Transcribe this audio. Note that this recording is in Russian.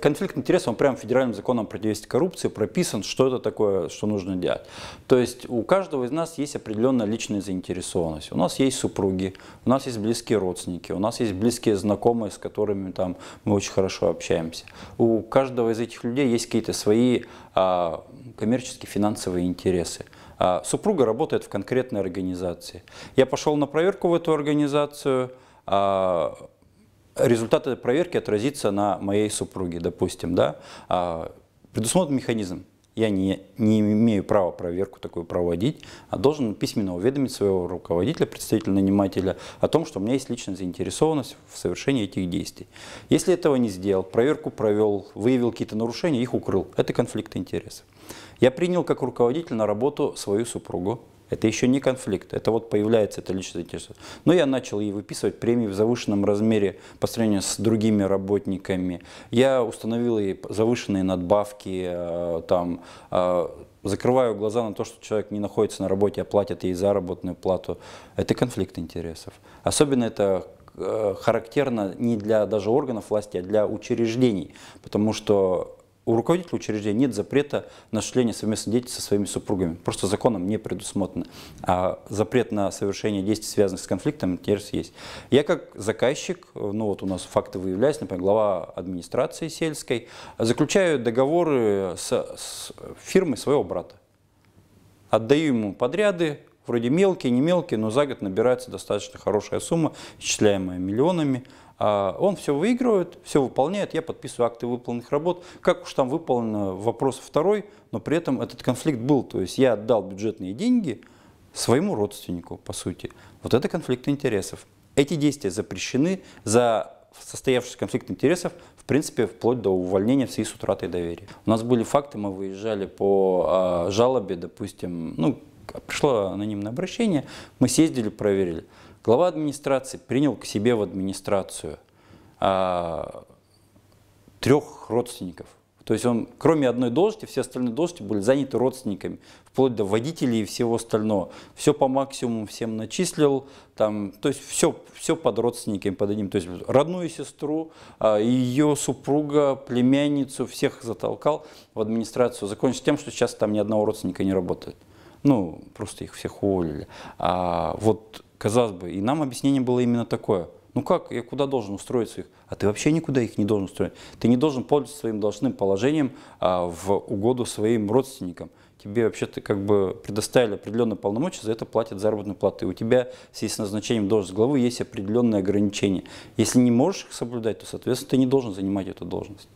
конфликт интересов, он прямо федеральным законом про противодействия коррупции прописан, что это такое, что нужно делать. То есть у каждого из нас есть определенная личная заинтересованность. У нас есть супруги, у нас есть близкие родственники, у нас есть близкие знакомые, с которыми там, мы очень хорошо общаемся. У каждого из этих людей есть какие-то свои а, коммерческие финансовые интересы. А, супруга работает в конкретной организации. Я пошел на проверку в эту организацию, а, результат этой проверки отразится на моей супруге, допустим, да, а, предусмотрен механизм. Я не, не имею права проверку такую проводить, а должен письменно уведомить своего руководителя, представителя нанимателя о том, что у меня есть личная заинтересованность в совершении этих действий. Если этого не сделал, проверку провел, выявил какие-то нарушения, их укрыл. Это конфликт интересов. Я принял как руководитель на работу свою супругу, это еще не конфликт, это вот появляется это личная заинтересованность. Но я начал ей выписывать премии в завышенном размере по сравнению с другими работниками. Я установил ей завышенные надбавки, э, там, э, закрываю глаза на то, что человек не находится на работе, а платят ей заработную плату. Это конфликт интересов. Особенно это э, характерно не для даже органов власти, а для учреждений, потому что у руководителя учреждения нет запрета на осуществление совместной деятельности со своими супругами. Просто законом не предусмотрено. А запрет на совершение действий, связанных с конфликтом, интерес есть. Я как заказчик, ну вот у нас факты выявляются, например, глава администрации сельской, заключаю договоры с, с фирмой своего брата. Отдаю ему подряды, вроде мелкие, не мелкие, но за год набирается достаточно хорошая сумма, исчисляемая миллионами. А, он все выигрывает, все выполняет, я подписываю акты выполненных работ. Как уж там выполнен вопрос второй, но при этом этот конфликт был. То есть я отдал бюджетные деньги своему родственнику, по сути. Вот это конфликт интересов. Эти действия запрещены за состоявшийся конфликт интересов, в принципе, вплоть до увольнения в связи с утратой доверия. У нас были факты, мы выезжали по э, жалобе, допустим, ну, пришло анонимное обращение, мы съездили, проверили. Глава администрации принял к себе в администрацию а, трех родственников. То есть он, кроме одной должности, все остальные должности были заняты родственниками, вплоть до водителей и всего остального. Все по максимуму всем начислил, там, то есть все, все под родственниками, под одним. То есть родную сестру, а, ее супруга, племянницу, всех затолкал в администрацию. Закончилось тем, что сейчас там ни одного родственника не работает. Ну, просто их всех уволили. А вот, казалось бы, и нам объяснение было именно такое. Ну как, я куда должен устроиться их? А ты вообще никуда их не должен устроить. Ты не должен пользоваться своим должным положением а, в угоду своим родственникам. Тебе вообще-то как бы предоставили определенные полномочия, за это платят заработную плату. у тебя в связи с назначением должности главы есть определенные ограничения. Если не можешь их соблюдать, то, соответственно, ты не должен занимать эту должность.